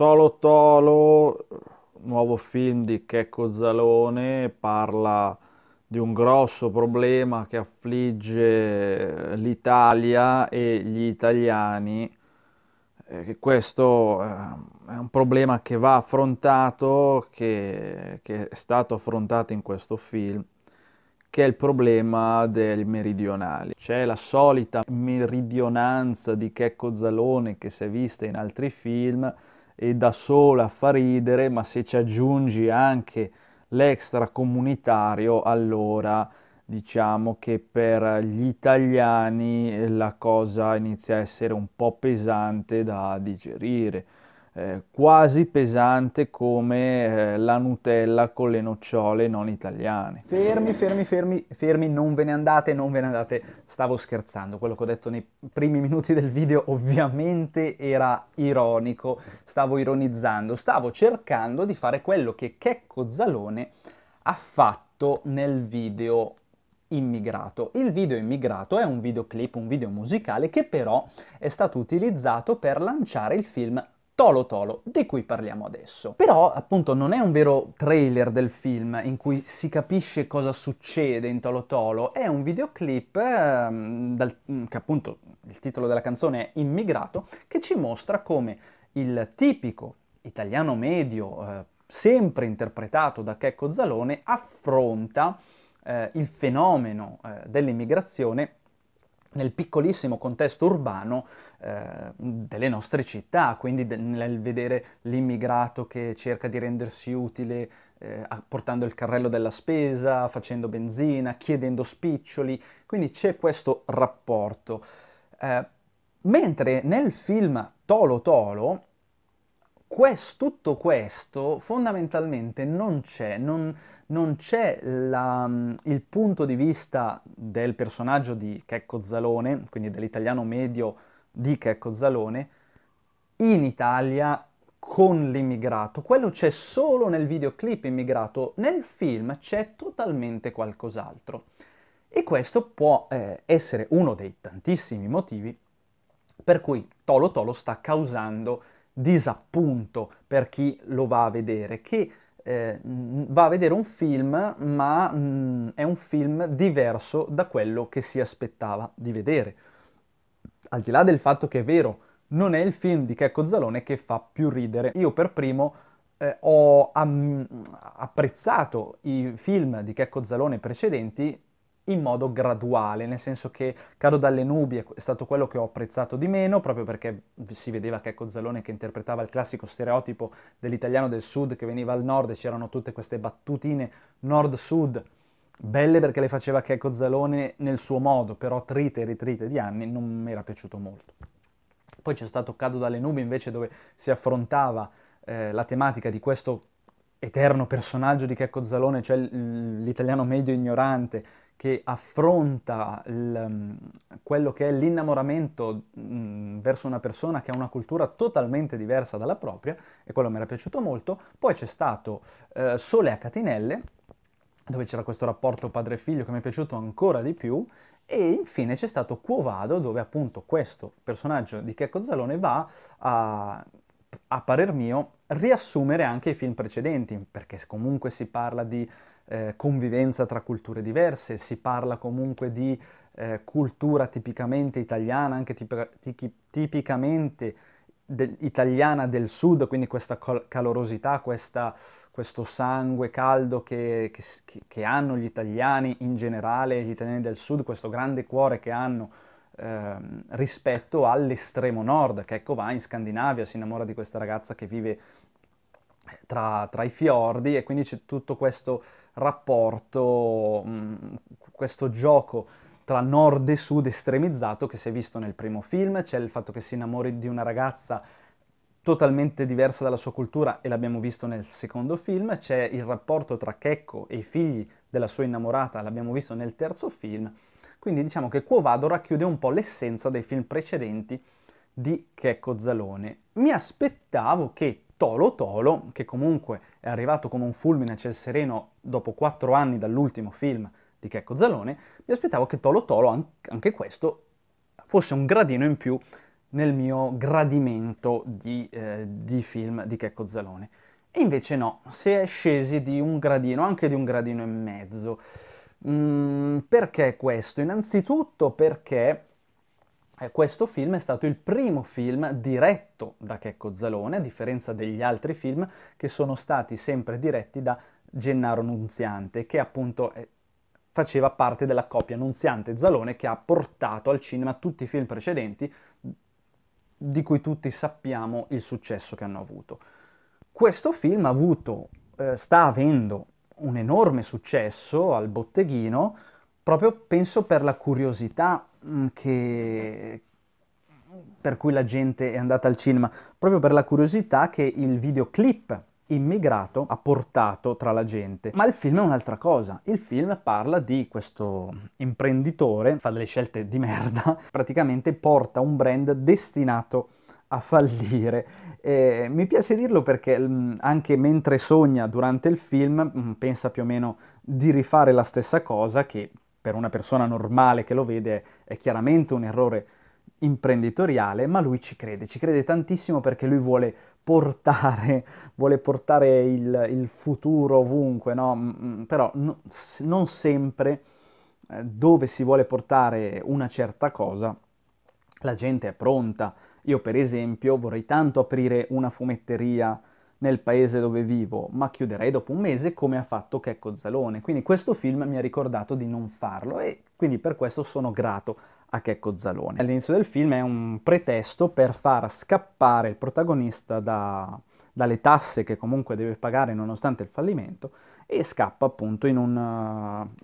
Tolo Tolo, nuovo film di Checco Zalone, parla di un grosso problema che affligge l'Italia e gli italiani. Eh, questo eh, è un problema che va affrontato, che, che è stato affrontato in questo film, che è il problema dei meridionali. C'è la solita meridionanza di Checco Zalone che si è vista in altri film, e da sola fa ridere, ma se ci aggiungi anche l'extracomunitario, allora diciamo che per gli italiani la cosa inizia a essere un po' pesante da digerire. Eh, quasi pesante come eh, la Nutella con le nocciole non italiane. Fermi, fermi, fermi, fermi, non ve ne andate, non ve ne andate. Stavo scherzando, quello che ho detto nei primi minuti del video ovviamente era ironico, stavo ironizzando, stavo cercando di fare quello che Checco Zalone ha fatto nel video immigrato. Il video immigrato è un videoclip, un video musicale che però è stato utilizzato per lanciare il film Tolo Tolo, di cui parliamo adesso. Però appunto non è un vero trailer del film in cui si capisce cosa succede in Tolo Tolo, è un videoclip ehm, dal, mm, che appunto il titolo della canzone è Immigrato, che ci mostra come il tipico italiano medio, eh, sempre interpretato da Checco Zalone, affronta eh, il fenomeno eh, dell'immigrazione nel piccolissimo contesto urbano eh, delle nostre città, quindi nel vedere l'immigrato che cerca di rendersi utile eh, portando il carrello della spesa, facendo benzina, chiedendo spiccioli, quindi c'è questo rapporto. Eh, mentre nel film Tolo Tolo Quest, tutto questo fondamentalmente non c'è, non, non c'è la, il punto di vista del personaggio di Checco Zalone, quindi dell'italiano medio di Checco Zalone, in Italia con l'immigrato. Quello c'è solo nel videoclip immigrato, nel film c'è totalmente qualcos'altro. E questo può eh, essere uno dei tantissimi motivi per cui Tolo Tolo sta causando disappunto per chi lo va a vedere, che eh, va a vedere un film, ma mh, mm, è un film diverso da quello che si aspettava di vedere. Al di là del fatto che è vero, non è il film di Checco Zalone che fa più ridere. Io per primo eh, ho am- apprezzato i film di Checco Zalone precedenti in modo graduale, nel senso che Cado dalle nubi è stato quello che ho apprezzato di meno, proprio perché si vedeva che ecco Zalone che interpretava il classico stereotipo dell'italiano del sud che veniva al nord e c'erano tutte queste battutine nord-sud belle perché le faceva Checco Zalone nel suo modo, però trite e ritrite di anni non mi era piaciuto molto. Poi c'è stato Cado dalle nubi invece dove si affrontava eh, la tematica di questo eterno personaggio di Checco Zalone, cioè l'italiano medio ignorante che affronta il, mm, quello che è l'innamoramento mh, mm, verso una persona che ha una cultura totalmente diversa dalla propria, e quello mi era piaciuto molto. Poi c'è stato eh, Sole a Catinelle, dove c'era questo rapporto padre-figlio che mi è piaciuto ancora di più, e infine c'è stato Cuovado, dove appunto questo personaggio di Checco Zalone va a a parer mio, riassumere anche i film precedenti, perché comunque si parla di eh, convivenza tra culture diverse, si parla comunque di eh, cultura tipicamente italiana, anche tipica, tichi, tipicamente de, italiana del sud, quindi questa col- calorosità, questa, questo sangue caldo che, che, che hanno gli italiani in generale, gli italiani del sud, questo grande cuore che hanno Ehm, rispetto all'estremo nord, che ecco va in Scandinavia, si innamora di questa ragazza che vive eh, tra, tra i fiordi e quindi c'è tutto questo rapporto, mh, mm, questo gioco tra nord e sud estremizzato che si è visto nel primo film, c'è il fatto che si innamori di una ragazza totalmente diversa dalla sua cultura e l'abbiamo visto nel secondo film, c'è il rapporto tra Checco e i figli della sua innamorata, l'abbiamo visto nel terzo film quindi diciamo che Quo Vado racchiude un po' l'essenza dei film precedenti di Checco Zalone. Mi aspettavo che Tolo Tolo, che comunque è arrivato come un fulmine a ciel sereno dopo quattro anni dall'ultimo film di Checco Zalone, mi aspettavo che Tolo Tolo, anche questo, fosse un gradino in più nel mio gradimento di, eh, di film di Checco Zalone. E invece no, si è scesi di un gradino, anche di un gradino e mezzo. Mm, perché questo? Innanzitutto perché eh, questo film è stato il primo film diretto da Checco Zalone, a differenza degli altri film che sono stati sempre diretti da Gennaro Nunziante, che appunto eh, faceva parte della coppia Nunziante-Zalone che ha portato al cinema tutti i film precedenti di cui tutti sappiamo il successo che hanno avuto. Questo film ha avuto, eh, sta avendo un enorme successo al botteghino, proprio penso per la curiosità mm, che, per cui la gente è andata al cinema, proprio per la curiosità che il videoclip immigrato ha portato tra la gente. Ma il film è un'altra cosa. Il film parla di questo imprenditore, fa delle scelte di merda, praticamente porta un brand destinato a fallire. Eh, mi piace dirlo perché mh, mm, anche mentre sogna durante il film mh, mm, pensa più o meno di rifare la stessa cosa che per una persona normale che lo vede è chiaramente un errore imprenditoriale, ma lui ci crede, ci crede tantissimo perché lui vuole portare, vuole portare il, il futuro ovunque, no? Mm, però no, non sempre eh, dove si vuole portare una certa cosa la gente è pronta io per esempio vorrei tanto aprire una fumetteria nel paese dove vivo, ma chiuderei dopo un mese come ha fatto Checco Zalone. Quindi questo film mi ha ricordato di non farlo e quindi per questo sono grato a Checco Zalone. All'inizio del film è un pretesto per far scappare il protagonista da, dalle tasse che comunque deve pagare nonostante il fallimento e scappa appunto in un,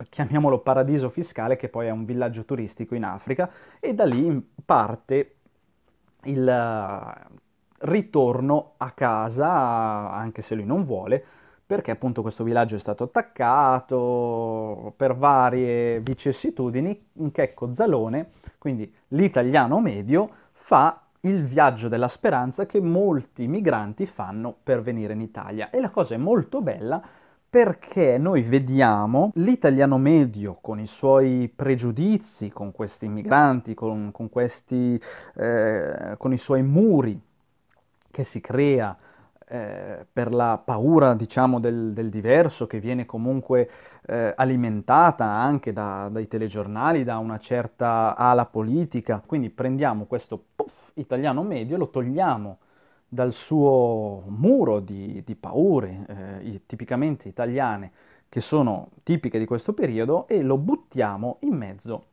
eh, chiamiamolo paradiso fiscale che poi è un villaggio turistico in Africa e da lì parte il eh, ritorno a casa, anche se lui non vuole, perché appunto questo villaggio è stato attaccato per varie vicissitudini, che checco zalone, quindi l'italiano medio, fa il viaggio della speranza che molti migranti fanno per venire in Italia. E la cosa è molto bella perché noi vediamo l'italiano medio con i suoi pregiudizi, con questi migranti, con, con, questi, eh, con i suoi muri che si crea eh, per la paura diciamo del, del diverso che viene comunque eh, alimentata anche da, dai telegiornali, da una certa ala politica. Quindi prendiamo questo puff, italiano medio, lo togliamo dal suo muro di, di paure eh, tipicamente italiane che sono tipiche di questo periodo e lo buttiamo in mezzo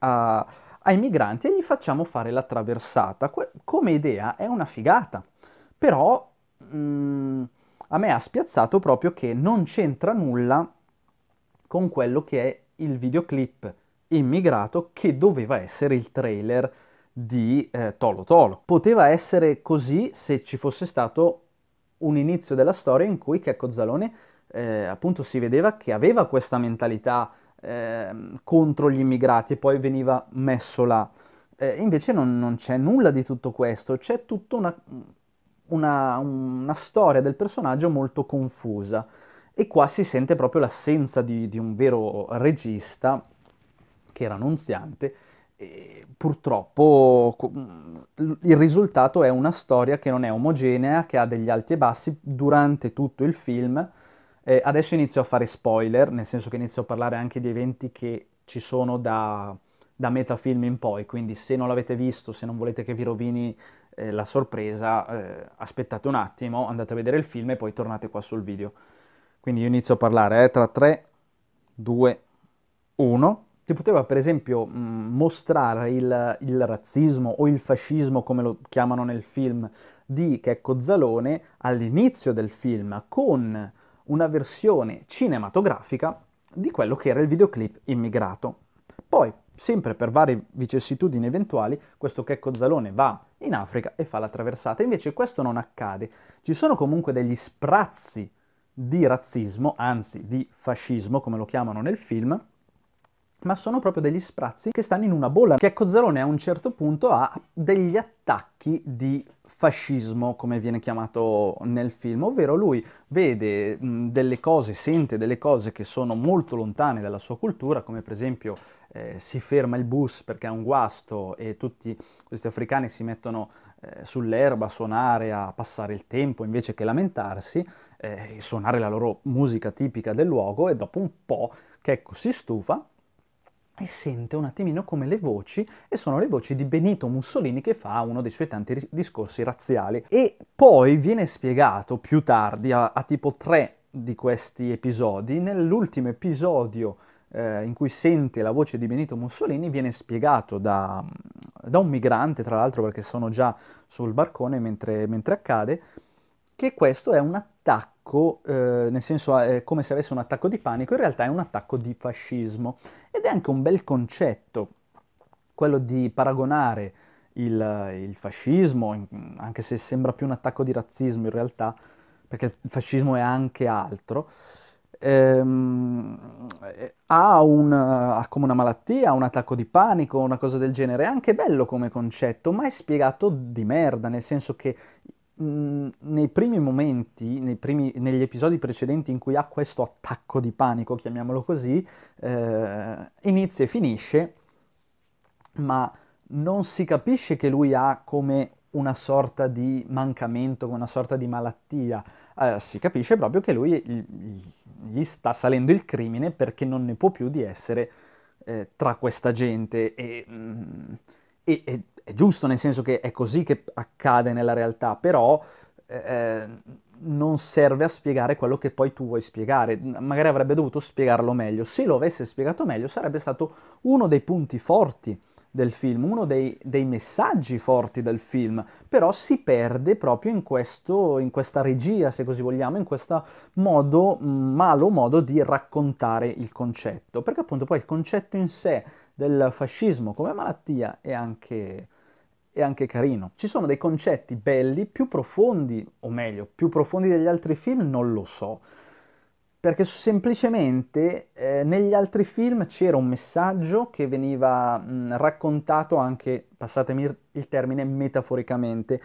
a, ai migranti e gli facciamo fare la traversata. Que- come idea è una figata, però mh, mm, a me ha spiazzato proprio che non c'entra nulla con quello che è il videoclip immigrato che doveva essere il trailer di eh, Tolo Tolo. Poteva essere così se ci fosse stato un inizio della storia in cui Checco Zalone eh, appunto si vedeva che aveva questa mentalità eh, contro gli immigrati e poi veniva messo là. Eh, invece non, non, c'è nulla di tutto questo, c'è tutta una, una, una, storia del personaggio molto confusa e qua si sente proprio l'assenza di, di un vero regista che era Annunziante purtroppo mm, il risultato è una storia che non è omogenea, che ha degli alti e bassi durante tutto il film. Eh, adesso inizio a fare spoiler, nel senso che inizio a parlare anche di eventi che ci sono da, da metafilm in poi, quindi se non l'avete visto, se non volete che vi rovini eh, la sorpresa, eh, aspettate un attimo, andate a vedere il film e poi tornate qua sul video. Quindi io inizio a parlare eh, tra 3, 2, 1 si poteva per esempio mm, mostrare il, il, razzismo o il fascismo, come lo chiamano nel film, di Checco Zalone all'inizio del film con una versione cinematografica di quello che era il videoclip immigrato. Poi, sempre per varie vicissitudini eventuali, questo Checco Zalone va in Africa e fa la traversata. Invece questo non accade. Ci sono comunque degli sprazzi di razzismo, anzi di fascismo, come lo chiamano nel film, ma sono proprio degli sprazzi che stanno in una bolla, che Cozzalone ecco a un certo punto ha degli attacchi di fascismo, come viene chiamato nel film, ovvero lui vede mh, delle cose, sente delle cose che sono molto lontane dalla sua cultura, come per esempio eh, si ferma il bus perché è un guasto e tutti questi africani si mettono eh, sull'erba a suonare, a passare il tempo invece che lamentarsi, eh, suonare la loro musica tipica del luogo e dopo un po' Checco si stufa e sente un attimino come le voci, e sono le voci di Benito Mussolini che fa uno dei suoi tanti ris- discorsi razziali. E poi viene spiegato più tardi, a, a tipo tre di questi episodi, nell'ultimo episodio eh, in cui sente la voce di Benito Mussolini, viene spiegato da, da un migrante, tra l'altro perché sono già sul barcone mentre, mentre accade, che questo è un attacco, eh, nel senso eh, è come se avesse un attacco di panico, in realtà è un attacco di fascismo. Ed è anche un bel concetto, quello di paragonare il, il fascismo, anche se sembra più un attacco di razzismo in realtà, perché il fascismo è anche altro, ehm, eh, ha, un, ha, come una malattia, un attacco di panico, una cosa del genere. È anche bello come concetto, ma è spiegato di merda, nel senso che nei primi momenti, nei primi, negli episodi precedenti in cui ha questo attacco di panico, chiamiamolo così, eh, inizia e finisce, ma non si capisce che lui ha come una sorta di mancamento, una sorta di malattia. Eh, si capisce proprio che lui gli sta salendo il crimine perché non ne può più di essere eh, tra questa gente e mh, e, e, è giusto nel senso che è così che accade nella realtà, però eh, eh, non serve a spiegare quello che poi tu vuoi spiegare, magari avrebbe dovuto spiegarlo meglio, se lo avesse spiegato meglio sarebbe stato uno dei punti forti del film, uno dei, dei, messaggi forti del film, però si perde proprio in, questo, in questa regia, se così vogliamo, in questo modo, mm, malo modo di raccontare il concetto, perché appunto poi il concetto in sé del fascismo come malattia è anche, è anche carino. Ci sono dei concetti belli, più profondi, o meglio, più profondi degli altri film, non lo so perché semplicemente eh, negli altri film c'era un messaggio che veniva mh, raccontato anche, passatemi il termine, metaforicamente.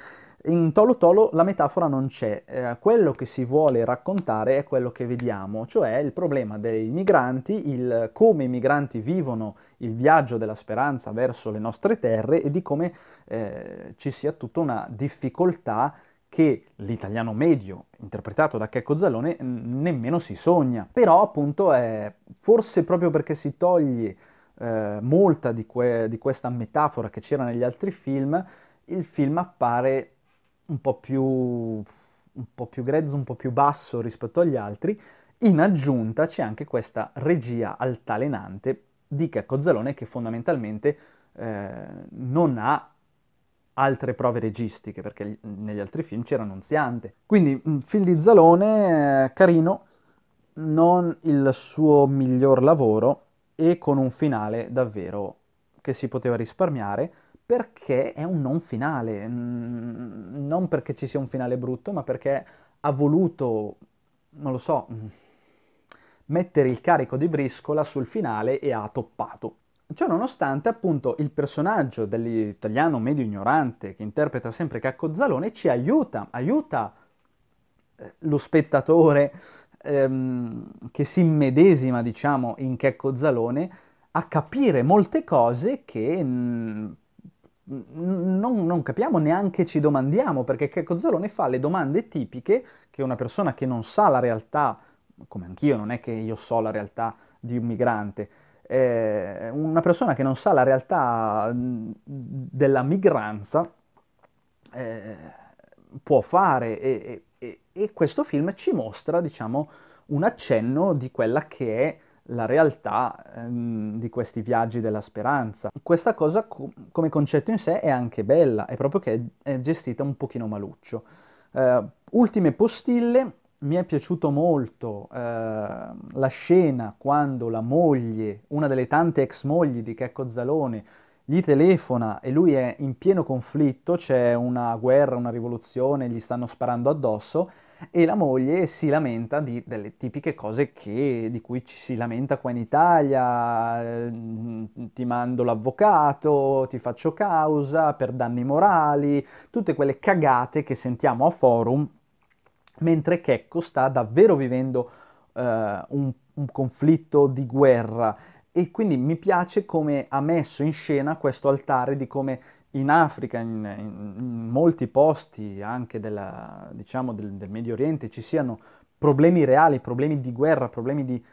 In Tolo Tolo la metafora non c'è, eh, quello che si vuole raccontare è quello che vediamo, cioè il problema dei migranti, il, come i migranti vivono il viaggio della speranza verso le nostre terre e di come eh, ci sia tutta una difficoltà che l'italiano medio, interpretato da Checco Zalone, nemmeno si sogna. Però appunto è forse proprio perché si toglie eh, molta di, que di questa metafora che c'era negli altri film, il film appare un po' più un po' più grezzo, un po' più basso rispetto agli altri. In aggiunta c'è anche questa regia altalenante di Checco Zalone che fondamentalmente eh, non ha altre prove registiche, perché negli altri film c'era Nunziante. Quindi un film di Zalone eh, carino, non il suo miglior lavoro e con un finale davvero che si poteva risparmiare perché è un non finale, mm, non perché ci sia un finale brutto, ma perché ha voluto, non lo so, mm, mettere il carico di briscola sul finale e ha toppato. Ciononostante, appunto, il personaggio dell'italiano medio ignorante che interpreta sempre Caccozzalone ci aiuta, aiuta eh, lo spettatore ehm, che si immedesima, diciamo, in Caccozzalone a capire molte cose che mh, mm, non, non, capiamo neanche ci domandiamo, perché Caccozzalone fa le domande tipiche che una persona che non sa la realtà, come anch'io, non è che io so la realtà di un migrante, eh, una persona che non sa la realtà mm, della migranza eh, può fare e, e, e, questo film ci mostra, diciamo, un accenno di quella che è la realtà ehm, di questi viaggi della speranza. Questa cosa co- come concetto in sé è anche bella, è proprio che è gestita un pochino maluccio. Uh, ultime postille, mi è piaciuto molto eh, la scena quando la moglie, una delle tante ex mogli di Checco Zalone, gli telefona e lui è in pieno conflitto, c'è una guerra, una rivoluzione, gli stanno sparando addosso e la moglie si lamenta di delle tipiche cose che, di cui ci si lamenta qua in Italia, mm, ti mando l'avvocato, ti faccio causa per danni morali, tutte quelle cagate che sentiamo a forum mentre Checco sta davvero vivendo eh, un, un conflitto di guerra e quindi mi piace come ha messo in scena questo altare di come in Africa, in, in, in molti posti anche della, diciamo del, del, Medio Oriente ci siano problemi reali, problemi di guerra, problemi di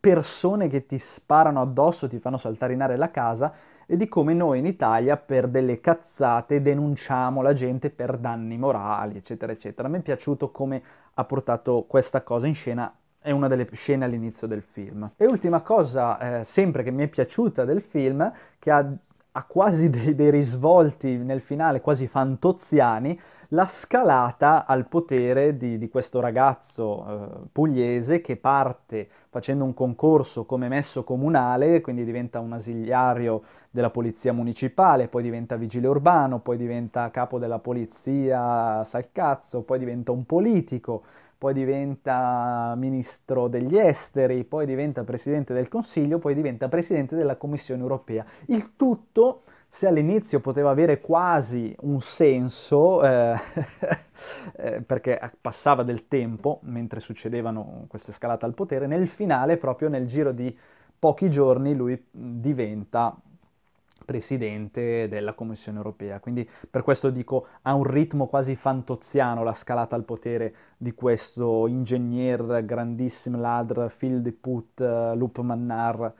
persone che ti sparano addosso, ti fanno saltare in aria la casa e di come noi in Italia per delle cazzate denunciamo la gente per danni morali, eccetera, eccetera. A me è piaciuto come ha portato questa cosa in scena è una delle scene all'inizio del film. E ultima cosa, eh, sempre che mi è piaciuta del film, che ha ha quasi dei, dei risvolti nel finale quasi fantoziani, la scalata al potere di, di questo ragazzo eh, pugliese che parte facendo un concorso come messo comunale, quindi diventa un asiliario della polizia municipale, poi diventa vigile urbano, poi diventa capo della polizia, sa il cazzo, poi diventa un politico poi diventa ministro degli esteri, poi diventa presidente del Consiglio, poi diventa presidente della Commissione europea. Il tutto, se all'inizio poteva avere quasi un senso, eh, eh perché passava del tempo mentre succedevano queste scalate al potere, nel finale, proprio nel giro di pochi giorni, lui diventa presidente della Commissione europea. Quindi per questo dico ha un ritmo quasi fantoziano la scalata al potere di questo ingegner, grandissimo ladro, fill di put, eh, loop mannar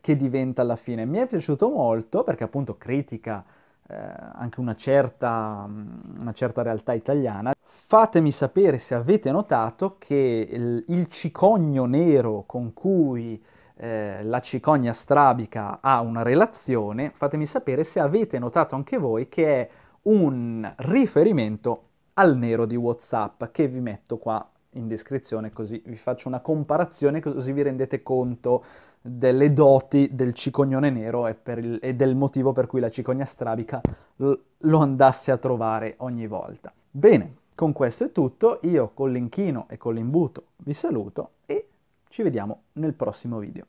che diventa alla fine. Mi è piaciuto molto perché appunto critica eh, anche una certa, mm, una certa, realtà italiana. Fatemi sapere se avete notato che il, il cicogno nero con cui eh, la cicogna strabica ha una relazione, fatemi sapere se avete notato anche voi che è un riferimento al nero di Whatsapp che vi metto qua in descrizione così vi faccio una comparazione così vi rendete conto delle doti del cicognone nero e, il, e del motivo per cui la cicogna strabica lo andasse a trovare ogni volta. Bene, con questo è tutto, io con l'inchino e con l'imbuto vi saluto e ci vediamo nel prossimo video.